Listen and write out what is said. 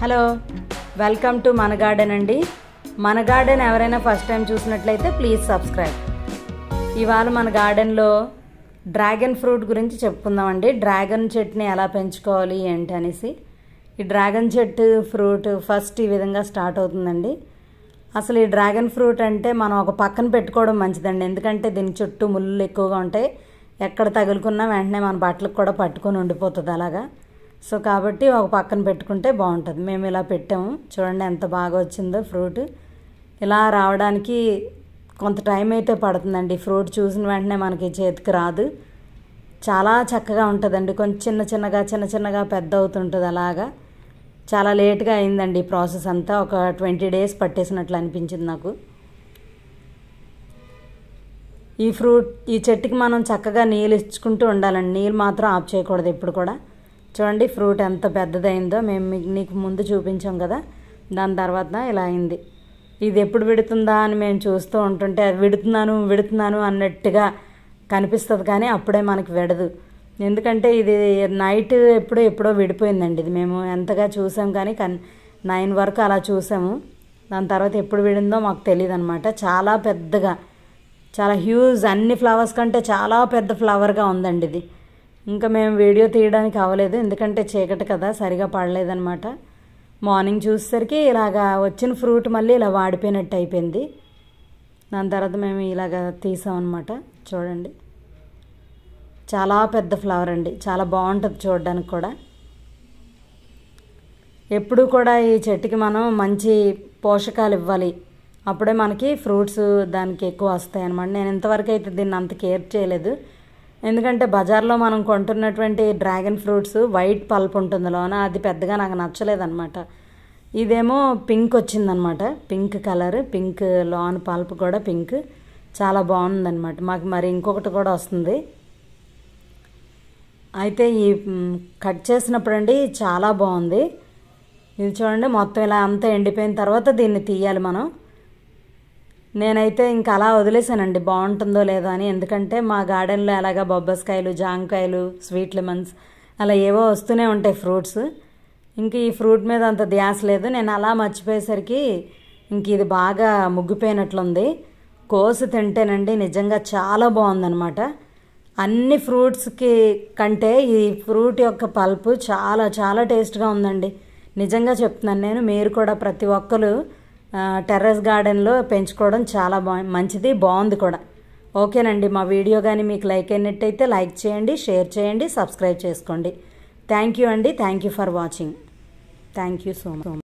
hello welcome to మన garden అండి మన గార్డెన్ ఎవరైనా ఫస్ట్ టైం చూసినట్లయితే ప్లీజ్ సబ్స్క్రైబ్ ఇవాళ మన గార్డెన్లో డ్రాగన్ ఫ్రూట్ గురించి చెప్పుకుందామండి డ్రాగన్ చెట్ని ఎలా పెంచుకోవాలి ఏంటి అనేసి ఈ డ్రాగన్ చెట్టు ఫ్రూట్ ఫస్ట్ ఈ విధంగా స్టార్ట్ అవుతుందండి అసలు ఈ డ్రాగన్ ఫ్రూట్ అంటే మనం ఒక పక్కన పెట్టుకోవడం మంచిదండి ఎందుకంటే దీని చుట్టూ ముళ్ళు ఎక్కువగా ఉంటాయి ఎక్కడ తగులుకున్నా వెంటనే మన బట్టలకు కూడా పట్టుకొని ఉండిపోతుంది అలాగా సో కాబట్టి ఒక పక్కన పెట్టుకుంటే బాగుంటుంది మేము ఇలా పెట్టాము చూడండి ఎంత బాగా వచ్చిందో ఫ్రూట్ ఇలా రావడానికి కొంత టైం అయితే పడుతుందండి ఫ్రూట్ చూసిన వెంటనే మనకి చేతికి రాదు చాలా చక్కగా ఉంటుందండి కొంచెం చిన్న చిన్నగా చిన్న చిన్నగా పెద్ద అవుతుంటుంది అలాగా చాలా లేట్గా అయిందండి ఈ ప్రాసెస్ అంతా ఒక ట్వంటీ డేస్ పట్టేసినట్లు అనిపించింది నాకు ఈ ఫ్రూట్ ఈ చెట్టుకి మనం చక్కగా నీళ్ళు ఇచ్చుకుంటూ ఉండాలండి నీళ్ళు మాత్రం ఆఫ్ చేయకూడదు ఎప్పుడు కూడా చూడండి ఫ్రూట్ ఎంత పెద్దదైందో మేము నీకు ముందు చూపించాం కదా దాని తర్వాత ఇలా అయింది ఇది ఎప్పుడు విడుతుందా అని మేము చూస్తూ ఉంటుంటే అది విడుతున్నాను విడుతున్నాను అన్నట్టుగా కనిపిస్తుంది కానీ అప్పుడే మనకి విడదు ఎందుకంటే ఇది నైట్ ఎప్పుడో ఎప్పుడో విడిపోయిందండి ఇది మేము ఎంతగా చూసాం కానీ కన్ నైన్ వరకు అలా చూసాము దాని తర్వాత ఎప్పుడు విడిందో మాకు తెలియదు అనమాట చాలా పెద్దగా చాలా హ్యూజ్ అన్ని ఫ్లవర్స్ కంటే చాలా పెద్ద ఫ్లవర్గా ఉందండి ఇది ఇంకా మేము వీడియో తీయడానికి అవ్వలేదు ఎందుకంటే చీకటి కదా సరిగా పడలేదనమాట మార్నింగ్ చూసేసరికి ఇలాగా వచ్చిన ఫ్రూట్ మళ్ళీ ఇలా వాడిపోయినట్టు అయిపోయింది దాని తర్వాత మేము ఇలాగ తీసామన్నమాట చూడండి చాలా పెద్ద ఫ్లవర్ అండి చాలా బాగుంటుంది చూడడానికి కూడా ఎప్పుడు కూడా ఈ చెట్టుకి మనం మంచి పోషకాలు ఇవ్వాలి అప్పుడే మనకి ఫ్రూట్స్ దానికి ఎక్కువ వస్తాయి అనమాట నేను ఇంతవరకు అయితే దీన్ని అంత కేర్ చేయలేదు ఎందుకంటే బజార్లో మనం కొంటున్నటువంటి డ్రాగన్ ఫ్రూట్స్ వైట్ పల్ప్ ఉంటుంది లోన అది పెద్దగా నాకు నచ్చలేదన్నమాట ఇదేమో పింక్ వచ్చిందనమాట పింక్ కలర్ పింక్ లోన్ పల్ప్ కూడా పింక్ చాలా బాగుందన్నమాట మాకు మరి ఇంకొకటి కూడా వస్తుంది అయితే ఈ కట్ చేసినప్పుడండి చాలా బాగుంది ఇది చూడండి మొత్తం ఇలా అంతా ఎండిపోయిన తర్వాత దీన్ని తీయాలి మనం నేనైతే ఇంకా అలా వదిలేసానండి బాగుంటుందో లేదో అని ఎందుకంటే మా గార్డెన్లో అలాగా బొబ్బస్కాయలు జాంకాయలు స్వీట్ లెమన్స్ అలా ఏవో వస్తూనే ఉంటాయి ఫ్రూట్స్ ఇంక ఈ ఫ్రూట్ మీద అంత ధ్యాస లేదు నేను అలా మర్చిపోయేసరికి ఇంక ఇది బాగా ముగ్గిపోయినట్లుంది కోసి తింటేనండి నిజంగా చాలా బాగుందనమాట అన్ని ఫ్రూట్స్కి కంటే ఈ ఫ్రూట్ యొక్క పల్పు చాలా చాలా టేస్ట్గా ఉందండి నిజంగా చెప్తున్నాను నేను మీరు కూడా ప్రతి ఒక్కరు టెర్రస్ గార్డెన్లో పెంచుకోవడం చాలా బా మంచిది బాగుంది కూడా ఓకేనండి మా వీడియో కానీ మీకు లైక్ అయినట్టయితే లైక్ చేయండి షేర్ చేయండి సబ్స్క్రైబ్ చేసుకోండి థ్యాంక్ యూ అండి thank you for watching thank you so much